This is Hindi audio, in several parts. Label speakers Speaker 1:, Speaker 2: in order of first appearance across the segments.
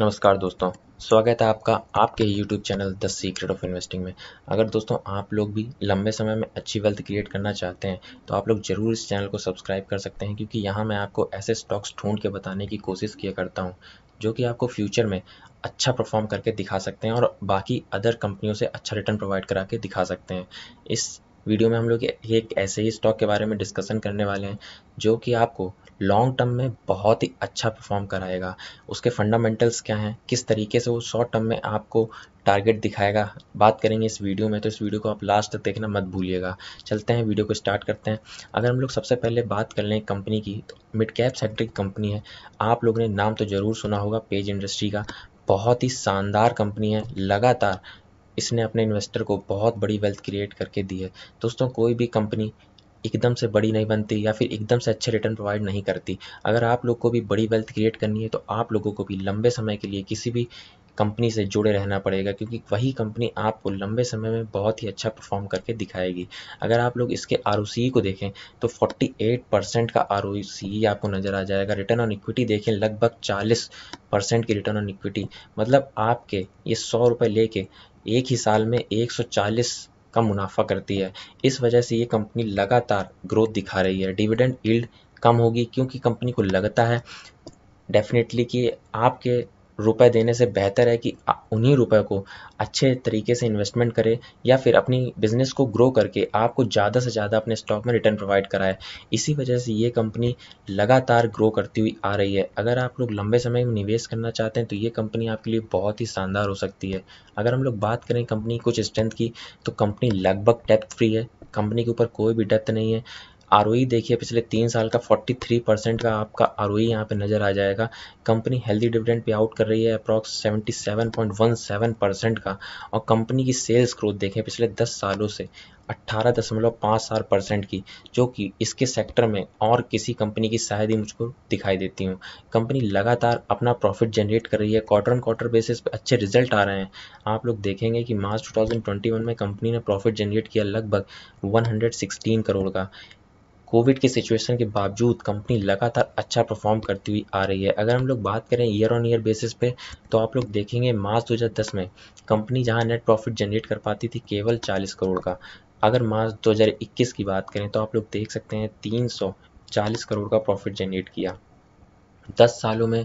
Speaker 1: नमस्कार दोस्तों स्वागत है आपका आपके YouTube channel The Secret of Investing में अगर दोस्तों आप लोग भी लंबे समय में अच्छी वेल्थ क्रिएट करना चाहते हैं तो आप लोग ज़रूर इस चैनल को सब्सक्राइब कर सकते हैं क्योंकि यहाँ मैं आपको ऐसे स्टॉक्स ढूंढ के बताने की कोशिश किया करता हूँ जो कि आपको फ्यूचर में अच्छा परफॉर्म करके दिखा सकते हैं और बाकी अदर कंपनियों से अच्छा रिटर्न प्रोवाइड करा के दिखा सकते हैं इस वीडियो में हम लोग एक ऐसे ही स्टॉक के बारे में डिस्कशन करने वाले हैं जो कि आपको लॉन्ग टर्म में बहुत ही अच्छा परफॉर्म कराएगा उसके फंडामेंटल्स क्या हैं किस तरीके से वो शॉर्ट टर्म में आपको टारगेट दिखाएगा बात करेंगे इस वीडियो में तो इस वीडियो को आप लास्ट तक देखना मत भूलिएगा चलते हैं वीडियो को स्टार्ट करते हैं अगर हम लोग सबसे पहले बात कर लें कंपनी की तो मिड कैप सेक्टर की कंपनी है आप लोगों ने नाम तो ज़रूर सुना होगा पेज इंडस्ट्री का बहुत ही शानदार कंपनी है लगातार इसने अपने इन्वेस्टर को बहुत बड़ी वेल्थ क्रिएट करके दी है दोस्तों कोई भी कंपनी एकदम से बड़ी नहीं बनती या फिर एकदम से अच्छे रिटर्न प्रोवाइड नहीं करती अगर आप लोग को भी बड़ी वेल्थ क्रिएट करनी है तो आप लोगों को भी लंबे समय के लिए किसी भी कंपनी से जुड़े रहना पड़ेगा क्योंकि वही कंपनी आपको लंबे समय में बहुत ही अच्छा परफॉर्म करके दिखाएगी अगर आप लोग इसके आर को देखें तो 48 परसेंट का आर आपको नज़र आ जाएगा रिटर्न ऑन इक्विटी देखें लगभग 40 परसेंट की रिटर्न ऑन इक्विटी मतलब आपके ये सौ रुपये लेके एक ही साल में 140 का मुनाफा करती है इस वजह से ये कंपनी लगातार ग्रोथ दिखा रही है डिविडेंड ईल्ड कम होगी क्योंकि कंपनी को लगता है डेफिनेटली कि आपके रुपए देने से बेहतर है कि उन्हीं रुपए को अच्छे तरीके से इन्वेस्टमेंट करें या फिर अपनी बिज़नेस को ग्रो करके आपको ज़्यादा से ज़्यादा अपने स्टॉक में रिटर्न प्रोवाइड कराए इसी वजह से ये कंपनी लगातार ग्रो करती हुई आ रही है अगर आप लोग लंबे समय में निवेश करना चाहते हैं तो ये कंपनी आपके लिए बहुत ही शानदार हो सकती है अगर हम लोग बात करें कंपनी कुछ स्ट्रेंथ की तो कंपनी लगभग डेप्थ फ्री है कंपनी के ऊपर कोई भी डेप्थ नहीं है आर देखिए पिछले तीन साल का 43 परसेंट का आपका आर ओ यहाँ पर नज़र आ जाएगा company healthy dividend pay out कर रही है अप्रॉक्स 77.17 परसेंट का और कंपनी की सेल्स ग्रोथ देखें पिछले 10 सालों से सात परसेंट की जो कि इसके सेक्टर में और किसी कंपनी की शायद ही मुझको दिखाई देती हूँ कंपनी लगातार अपना प्रॉफिट जनरेट कर रही है क्वार्टर ऑन क्वार्टर बेसिस पे अच्छे रिजल्ट आ रहे हैं आप लोग देखेंगे कि मार्च 2021 में कंपनी ने प्रॉफिट जनरेट किया लगभग 116 करोड़ का कोविड के सिचुएशन के बावजूद कंपनी लगातार अच्छा परफॉर्म करती हुई आ रही है अगर हम लोग बात करें ईयर ऑन ईयर बेसिस पे तो आप लोग देखेंगे मार्च 2010 में कंपनी जहां नेट प्रॉफिट जनरेट कर पाती थी केवल 40 करोड़ का अगर मार्च 2021 की बात करें तो आप लोग देख सकते हैं 340 करोड़ का प्रॉफिट जनरेट किया दस सालों में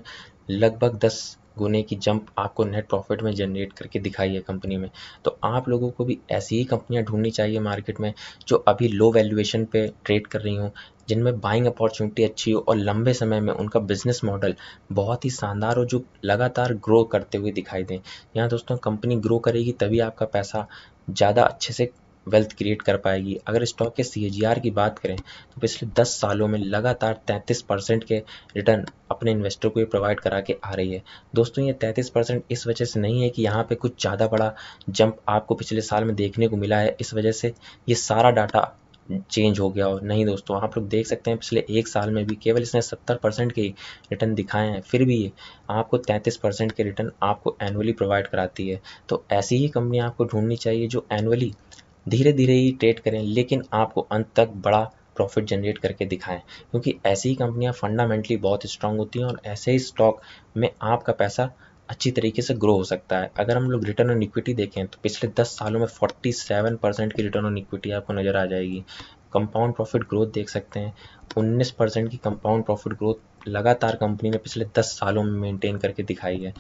Speaker 1: लगभग दस गुने की जंप आपको नेट प्रॉफिट में जनरेट करके दिखाई है कंपनी में तो आप लोगों को भी ऐसी ही कंपनियां ढूंढनी चाहिए मार्केट में जो अभी लो वैल्यूएशन पे ट्रेड कर रही हूँ जिनमें बाइंग अपॉर्चुनिटी अच्छी हो और लंबे समय में उनका बिजनेस मॉडल बहुत ही शानदार हो जो लगातार ग्रो करते हुए दिखाई दें यहाँ दोस्तों कंपनी ग्रो करेगी तभी आपका पैसा ज़्यादा अच्छे से वेल्थ क्रिएट कर पाएगी अगर स्टॉक के सी की बात करें तो पिछले 10 सालों में लगातार 33 परसेंट के रिटर्न अपने इन्वेस्टर को ये प्रोवाइड करा के आ रही है दोस्तों ये 33 परसेंट इस वजह से नहीं है कि यहाँ पे कुछ ज़्यादा बड़ा जंप आपको पिछले साल में देखने को मिला है इस वजह से ये सारा डाटा चेंज हो गया और नहीं दोस्तों आप लोग देख सकते हैं पिछले एक साल में भी केवल इसने सत्तर परसेंट के रिटर्न दिखाए हैं फिर भी ये आपको तैंतीस परसेंट के रिटर्न आपको एनुअली प्रोवाइड कराती है तो ऐसी ही कंपनी आपको ढूंढनी चाहिए जो एनुअली धीरे धीरे ही ट्रेड करें लेकिन आपको अंत तक बड़ा प्रॉफिट जनरेट करके दिखाएं क्योंकि ऐसी ही कंपनियां फंडामेंटली बहुत स्ट्रांग होती हैं और ऐसे ही स्टॉक में आपका पैसा अच्छी तरीके से ग्रो हो सकता है अगर हम लोग रिटर्न ऑन इक्विटी देखें तो पिछले 10 सालों में 47 परसेंट की रिटर्न ऑन इक्विटी आपको नज़र आ जाएगी कंपाउंड प्रॉफिट ग्रोथ देख सकते हैं 19 परसेंट की कंपाउंड प्रॉफिट ग्रोथ लगातार कंपनी ने पिछले 10 सालों में मेंटेन करके दिखाई है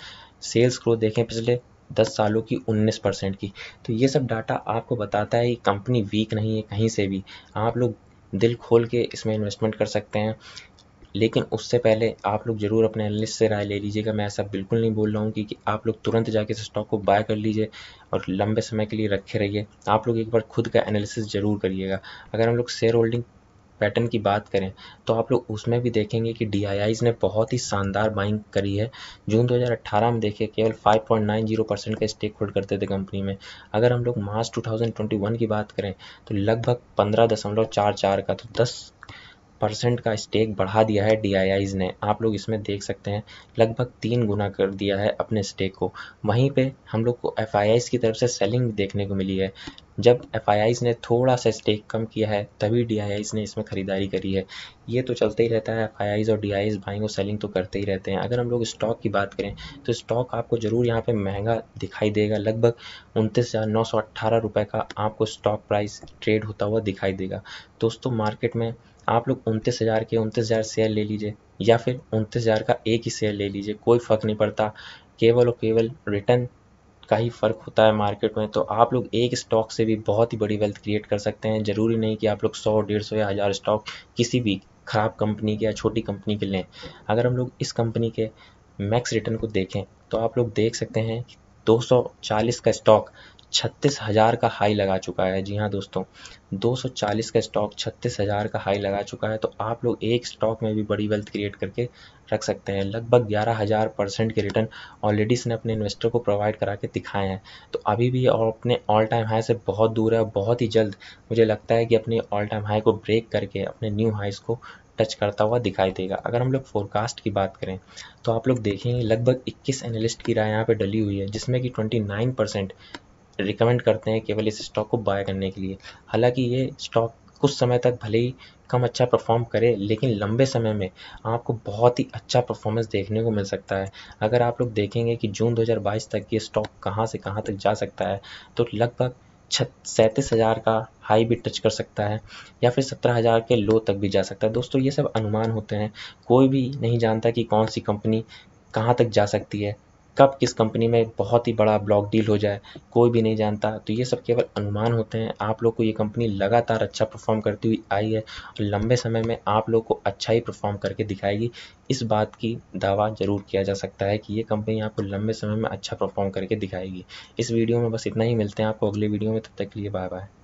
Speaker 1: सेल्स ग्रोथ देखें पिछले दस सालों की उन्नीस परसेंट की तो ये सब डाटा आपको बताता है कि कंपनी वीक नहीं है कहीं से भी आप लोग दिल खोल के इसमें इन्वेस्टमेंट कर सकते हैं लेकिन उससे पहले आप लोग ज़रूर अपने एनलिस्ट से राय ले लीजिएगा मैं ऐसा बिल्कुल नहीं बोल रहा हूँ कि, कि आप लोग तुरंत जाके इस स्टॉक को बाय कर लीजिए और लंबे समय के लिए रखे रहिए आप लोग एक बार खुद का एनालिसिस ज़रूर करिएगा अगर हम लोग शेयर होल्डिंग पैटर्न की बात करें तो आप लोग उसमें भी देखेंगे कि डी ने बहुत ही शानदार बाइंग करी है जून 2018 में देखिए केवल 5.90 परसेंट का स्टेक होल्ड करते थे कंपनी में अगर हम लोग मार्च 2021 की बात करें तो लगभग पंद्रह दशमलव चार चार का तो 10 परसेंट का स्टेक बढ़ा दिया है डी ने आप लोग इसमें देख सकते हैं लगभग तीन गुना कर दिया है अपने स्टेक को वहीं पे हम लोग को एफ की तरफ से सेलिंग देखने को मिली है जब एफ ने थोड़ा सा स्टेक कम किया है तभी डी ने इसमें ख़रीदारी करी है ये तो चलता ही रहता है एफ और डी बाइंग और सेलिंग तो करते ही रहते हैं अगर हम लोग स्टॉक की बात करें तो स्टॉक आपको ज़रूर यहाँ पे महंगा दिखाई देगा लगभग उनतीस हज़ार नौ सौ अट्ठारह रुपये का आपको स्टॉक प्राइस ट्रेड होता हुआ दिखाई देगा दोस्तों मार्केट में आप लोग उनतीस हज़ार के उनतीस हज़ार शेयर ले लीजिए या फिर उनतीस हज़ार का एक ही शेयर ले लीजिए कोई फ़र्क नहीं पड़ता केवल और केवल रिटर्न का ही फ़र्क होता है मार्केट में तो आप लोग एक स्टॉक से भी बहुत ही बड़ी वेल्थ क्रिएट कर सकते हैं ज़रूरी नहीं कि आप लोग सौ डेढ़ सौ या हज़ार स्टॉक किसी भी ख़राब कंपनी के या छोटी कंपनी के लें अगर हम लोग इस कंपनी के मैक्स रिटर्न को देखें तो आप लोग देख सकते हैं 240 का स्टॉक छत्तीस हज़ार का हाई लगा चुका है जी हाँ दोस्तों 240 का स्टॉक छत्तीस हज़ार का हाई लगा चुका है तो आप लोग एक स्टॉक में भी बड़ी वेल्थ क्रिएट करके रख सकते हैं लगभग ग्यारह हज़ार परसेंट के रिटर्न ऑलरेडी इसने अपने इन्वेस्टर को प्रोवाइड करा के दिखाए हैं तो अभी भी और अपने ऑल टाइम हाई से बहुत दूर है और बहुत ही जल्द मुझे लगता है कि अपने ऑल टाइम हाई को ब्रेक करके अपने न्यू हाइस को टच करता हुआ दिखाई देगा अगर हम लोग फोरकास्ट की बात करें तो आप लोग देखेंगे लगभग 21 एनालिस्ट की राय यहाँ पे डली हुई है जिसमें कि 29 परसेंट रिकमेंड करते हैं केवल इस स्टॉक को बाय करने के लिए हालांकि ये स्टॉक कुछ समय तक भले ही कम अच्छा परफॉर्म करे लेकिन लंबे समय में आपको बहुत ही अच्छा परफॉर्मेंस देखने को मिल सकता है अगर आप लोग देखेंगे कि जून 2022 तक ये स्टॉक कहां से कहां तक जा सकता है तो लगभग छ सैंतीस हज़ार का हाई भी टच कर सकता है या फिर सत्रह हज़ार के लो तक भी जा सकता है दोस्तों ये सब अनुमान होते हैं कोई भी नहीं जानता कि कौन सी कंपनी कहाँ तक जा सकती है कब किस कंपनी में बहुत ही बड़ा ब्लॉक डील हो जाए कोई भी नहीं जानता तो ये सब केवल अनुमान होते हैं आप लोग को ये कंपनी लगातार अच्छा परफॉर्म करती हुई आई है और लंबे समय में आप लोग को अच्छा ही परफॉर्म करके दिखाएगी इस बात की दावा जरूर किया जा सकता है कि ये कंपनी आपको लंबे समय में अच्छा परफॉर्म करके दिखाएगी इस वीडियो में बस इतना ही मिलते हैं आपको अगले वीडियो में तब तक के लिए बाय बाय